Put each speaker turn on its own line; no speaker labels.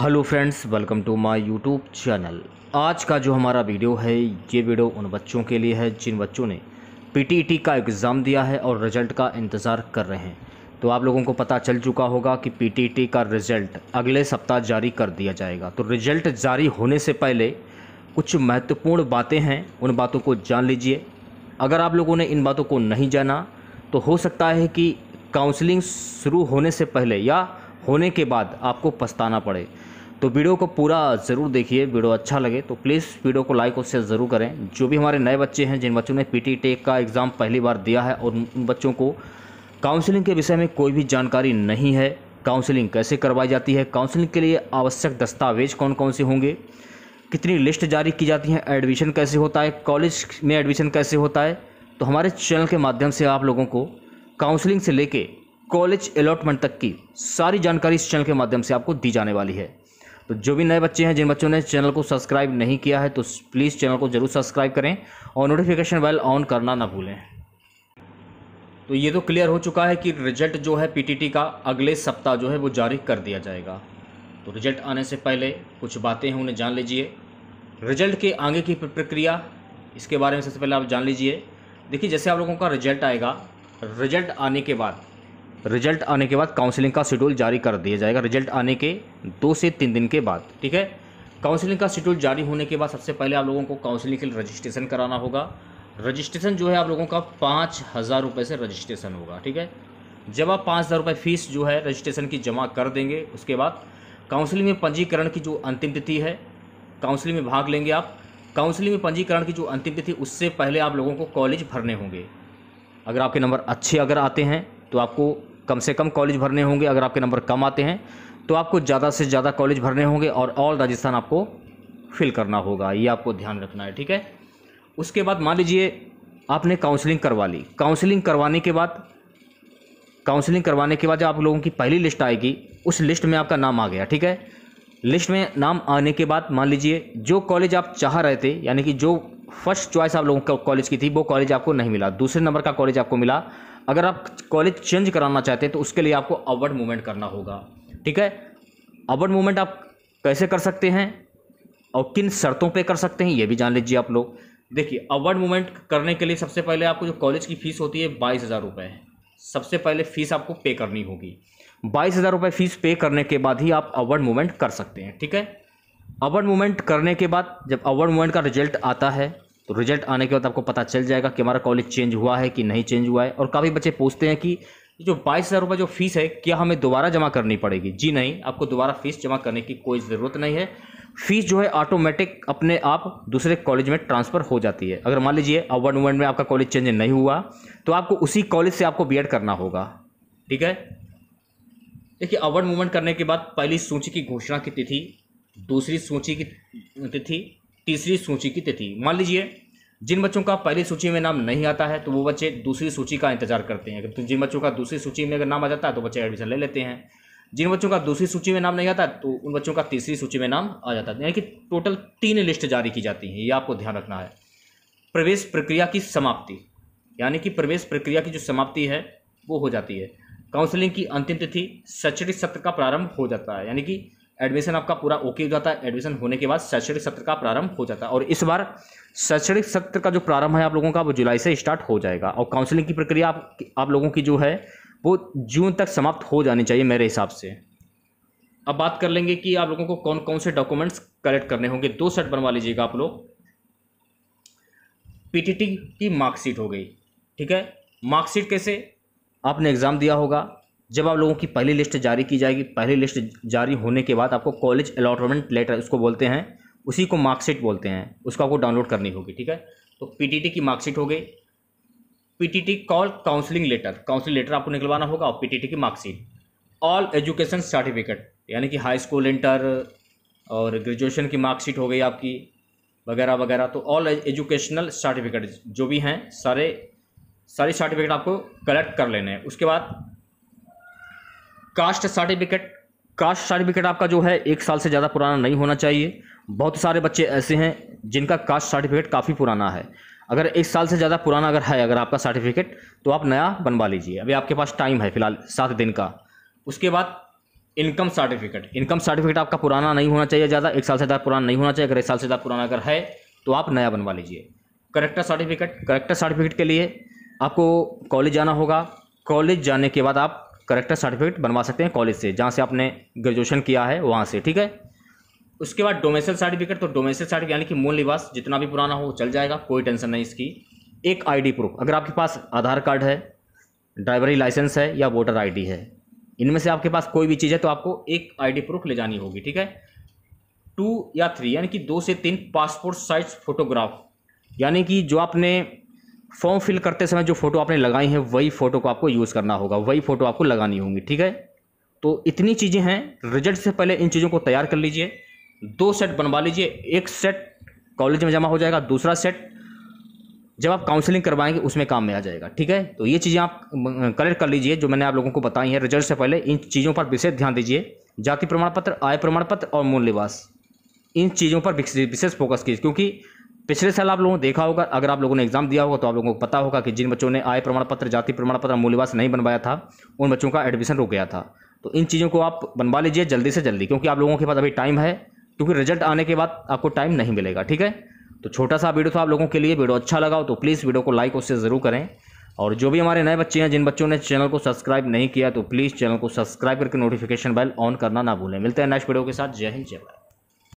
hello friends welcome to my YouTube channel आज का जो हमारा वीडियो है ये वीडियो उन बच्चों के लिए है जिन बच्चों ने पीटीईटी e का एग्ज़ाम दिया है और रिज़ल्ट का इंतज़ार कर रहे हैं तो आप लोगों को पता चल चुका होगा कि पीटीईटी e का रिज़ल्ट अगले सप्ताह जारी कर दिया जाएगा तो रिज़ल्ट जारी होने से पहले कुछ महत्वपूर्ण बातें हैं उन बातों को जान लीजिए अगर आप लोगों ने इन बातों को नहीं जाना तो हो सकता है कि काउंसलिंग शुरू होने से पहले या होने के बाद आपको पछताना पड़े तो वीडियो को पूरा ज़रूर देखिए वीडियो अच्छा लगे तो प्लीज़ वीडियो को लाइक और शेयर ज़रूर करें जो भी हमारे नए बच्चे हैं जिन बच्चों ने पी टेक का एग्ज़ाम पहली बार दिया है और उन बच्चों को काउंसलिंग के विषय में कोई भी जानकारी नहीं है काउंसलिंग कैसे करवाई जाती है काउंसलिंग के लिए आवश्यक दस्तावेज कौन कौन से होंगे कितनी लिस्ट जारी की जाती है एडमिशन कैसे होता है कॉलेज में एडमिशन कैसे होता है तो हमारे चैनल के माध्यम से आप लोगों को काउंसलिंग से लेके कॉलेज अलॉटमेंट तक की सारी जानकारी इस चैनल के माध्यम से आपको दी जाने वाली है तो जो भी नए बच्चे हैं जिन बच्चों ने चैनल को सब्सक्राइब नहीं किया है तो प्लीज़ चैनल को ज़रूर सब्सक्राइब करें और नोटिफिकेशन बेल ऑन करना ना भूलें तो ये तो क्लियर हो चुका है कि रिजल्ट जो है पीटीटी का अगले सप्ताह जो है वो जारी कर दिया जाएगा तो रिजल्ट आने से पहले कुछ बातें हैं उन्हें जान लीजिए रिजल्ट के आगे की प्रक्रिया इसके बारे में सबसे पहले आप जान लीजिए देखिए जैसे आप लोगों का रिजल्ट आएगा रिजल्ट आने के बाद रिजल्ट आने के बाद काउंसलिंग का शेड्यूल जारी कर दिया जाएगा रिजल्ट आने के दो से तीन दिन के बाद ठीक है काउंसलिंग का शेड्यूल जारी होने के बाद सबसे पहले आप लोगों को काउंसलिंग के लिए रजिस्ट्रेशन कराना होगा रजिस्ट्रेशन जो है आप लोगों का पाँच हज़ार रुपये से रजिस्ट्रेशन होगा ठीक है जब आप पाँच हज़ार रुपये फ़ीस जो है रजिस्ट्रेशन की जमा कर देंगे उसके बाद काउंसलिंग में पंजीकरण की जो अंतिम तिथि है काउंसलिंग में भाग लेंगे आप काउंसलिंग में पंजीकरण की जो अंतिम तिथि उससे पहले आप लोगों को कॉलेज भरने होंगे अगर आपके नंबर अच्छे अगर आते हैं तो आपको कम से कम कॉलेज भरने होंगे अगर आपके नंबर कम आते हैं तो आपको ज़्यादा से ज़्यादा कॉलेज भरने होंगे और ऑल राजस्थान आपको फिल करना होगा ये आपको ध्यान रखना है ठीक है उसके बाद मान लीजिए आपने काउंसलिंग करवा ली काउंसलिंग करवाने के बाद काउंसलिंग करवाने के बाद जब आप लोगों की पहली लिस्ट आएगी उस लिस्ट में आपका नाम आ गया ठीक है लिस्ट में नाम आने के बाद मान लीजिए जो कॉलेज आप चाह रहे थे यानी कि जो फर्स्ट चॉइस आप लोगों का कॉलेज की थी वो कॉलेज आपको नहीं मिला दूसरे नंबर का कॉलेज आपको मिला अगर आप कॉलेज चेंज कराना चाहते हैं तो उसके लिए आपको अवर्ड मूवमेंट करना होगा ठीक है अवर्ड मूवमेंट आप कैसे कर सकते हैं और किन शर्तों पे कर सकते हैं ये भी जान लीजिए आप लोग देखिए अवर्ड मूवमेंट करने के लिए सबसे पहले आपको जो कॉलेज की फ़ीस होती है बाईस हज़ार रुपये सबसे पहले फ़ीस आपको पे करनी होगी बाईस हज़ार रुपये फ़ीस पे करने के बाद ही आप अवर्ड मूवमेंट कर सकते हैं ठीक है अवर्ड मूवमेंट करने के बाद जब अवर्ड मूवमेंट का रिजल्ट आता है तो रिजल्ट आने के बाद आपको पता चल जाएगा कि हमारा कॉलेज चेंज हुआ है कि नहीं चेंज हुआ है और काफ़ी बच्चे पूछते हैं कि जो बाईस हज़ार रुपये जो फीस है क्या हमें दोबारा जमा करनी पड़ेगी जी नहीं आपको दोबारा फीस जमा करने की कोई ज़रूरत नहीं है फीस जो है ऑटोमेटिक अपने आप दूसरे कॉलेज में ट्रांसफ़र हो जाती है अगर मान लीजिए अवन वन में आपका कॉलेज चेंज नहीं हुआ तो आपको उसी कॉलेज से आपको बी करना होगा ठीक है देखिए अवार्ड मूवमेंट करने के बाद पहली सूची की घोषणा की तिथि दूसरी सूची की तिथि तीसरी सूची की तिथि मान लीजिए जिन बच्चों का पहली सूची में नाम नहीं आता है तो वो बच्चे दूसरी सूची का इंतजार करते हैं तो जिन बच्चों का दूसरी सूची में अगर नाम आ जाता है तो बच्चे एडमिशन ले लेते हैं जिन बच्चों का दूसरी सूची में नाम नहीं आता तो उन बच्चों का तीसरी सूची में नाम आ जाता है यानी कि टोटल तीन लिस्ट जारी की जाती है ये आपको ध्यान रखना है प्रवेश प्रक्रिया की समाप्ति यानी कि प्रवेश प्रक्रिया की जो समाप्ति है वो हो जाती है काउंसलिंग की अंतिम तिथि शैक्षणिक सत्र का प्रारंभ हो जाता है यानी कि एडमिशन आपका पूरा ओके हो जाता है एडमिशन होने के बाद शैक्षणिक सत्र का प्रारंभ हो जाता है और इस बार शैक्षणिक सत्र का जो प्रारंभ है आप लोगों का वो जुलाई से स्टार्ट हो जाएगा और काउंसलिंग की प्रक्रिया आप, आप लोगों की जो है वो जून तक समाप्त हो जानी चाहिए मेरे हिसाब से अब बात कर लेंगे कि आप लोगों को कौन कौन से डॉक्यूमेंट्स कलेक्ट करने होंगे दो सेट बनवा लीजिएगा आप लोग पीटीटी की मार्कशीट हो गई ठीक है मार्कशीट कैसे आपने एग्ज़ाम दिया होगा जब आप लोगों की पहली लिस्ट जारी की जाएगी पहली लिस्ट जारी होने के बाद आपको कॉलेज अलॉटमेंट लेटर उसको बोलते हैं उसी को मार्कशीट बोलते हैं उसको आपको डाउनलोड करनी होगी ठीक है तो पी की मार्कशीट हो गई टी call counselling letter counselling letter आपको निकलवाना होगा और टी की मार्कशीट ऑल एजुकेशन सर्टिफिकेट यानी कि हाई स्कूल इंटर और ग्रेजुएशन की मार्कशीट हो गई आपकी वगैरह वगैरह तो ऑल एजुकेशनल सर्टिफिकेट जो भी हैं सारे सारे सर्टिफिकेट आपको कलेक्ट कर लेने हैं उसके बाद कास्ट सर्टिफिकेट कास्ट सर्टिफिकेट आपका जो है एक साल से ज़्यादा पुराना नहीं होना चाहिए बहुत सारे बच्चे ऐसे हैं जिनका कास्ट सर्टिफिकेट काफ़ी पुराना है अगर एक साल से ज़्यादा पुराना अगर है अगर आपका सर्टिफिकेट तो आप नया बनवा लीजिए अभी आपके पास टाइम है फिलहाल सात दिन का उसके बाद इनकम सर्टिफिकेट इनकम सर्टिफिकेट आपका पुराना नहीं होना चाहिए ज़्यादा एक साल से ज़्यादा पुराना नहीं होना चाहिए अगर एक साल से ज़्यादा पुराना अगर है तो आप नया बनवा लीजिए करेक्टर सर्टिफिकेट करेक्टर सर्टिफिकेट के लिए आपको कॉलेज जाना होगा कॉलेज जाने के बाद आप करेक्टर सर्टिफिकेट बनवा सकते हैं कॉलेज से जहाँ से आपने ग्रेजुएशन किया है वहाँ से ठीक है उसके बाद डोमेसल सर्टिफिकेट तो डोमेसल सर्टिफिकेट यानी कि मूल निवास जितना भी पुराना हो चल जाएगा कोई टेंशन नहीं इसकी एक आईडी प्रूफ अगर आपके पास आधार कार्ड है ड्राइवरी लाइसेंस है या वोटर आईडी है इनमें से आपके पास कोई भी चीज़ है तो आपको एक आईडी प्रूफ ले जानी होगी ठीक है टू या थ्री यानी कि दो से तीन पासपोर्ट साइज फोटोग्राफ यानी कि जो आपने फॉर्म फिल करते समय जो फ़ोटो आपने लगाई है वही फ़ोटो को आपको यूज़ करना होगा वही फ़ोटो आपको लगानी होगी ठीक है तो इतनी चीज़ें हैं रिजल्ट से पहले इन चीज़ों को तैयार कर लीजिए दो सेट बनवा लीजिए एक सेट कॉलेज में जमा हो जाएगा दूसरा सेट जब आप काउंसलिंग करवाएंगे उसमें काम में आ जाएगा ठीक है तो ये चीज़ें आप कलेक्ट कर लीजिए जो मैंने आप लोगों को बताई हैं रिजल्ट से पहले इन चीज़ों पर विशेष ध्यान दीजिए जाति प्रमाण पत्र आय प्रमाण पत्र और मूल निवास इन चीज़ों पर विशेष फोकस कीजिए क्योंकि पिछले साल आप लोगों ने देखा होगा अगर आप लोगों ने एग्जाम दिया होगा तो आप लोगों को पता होगा कि जिन बच्चों ने आय प्रमाण पत्र जाति प्रमाण पत्र मूल्यवास नहीं बनवाया था उन बच्चों का एडमिशन रुक गया था तो इन चीज़ों को आप बनवा लीजिए जल्दी से जल्दी क्योंकि आप लोगों के पास अभी टाइम है क्योंकि रिजल्ट आने के बाद आपको टाइम नहीं मिलेगा ठीक है तो छोटा सा वीडियो था आप लोगों के लिए वीडियो अच्छा लगा हो तो प्लीज़ वीडियो को लाइक और शेयर ज़रूर करें और जो भी हमारे नए बच्चे हैं जिन बच्चों ने चैनल को सब्सक्राइब नहीं किया तो प्लीज़ चैनल को सब्सक्राइब करके नोटिफिकेशन बेल ऑन करना ना भूलें मिलते हैं नेक्स्ट वीडियो के साथ जय हिंद जय भारत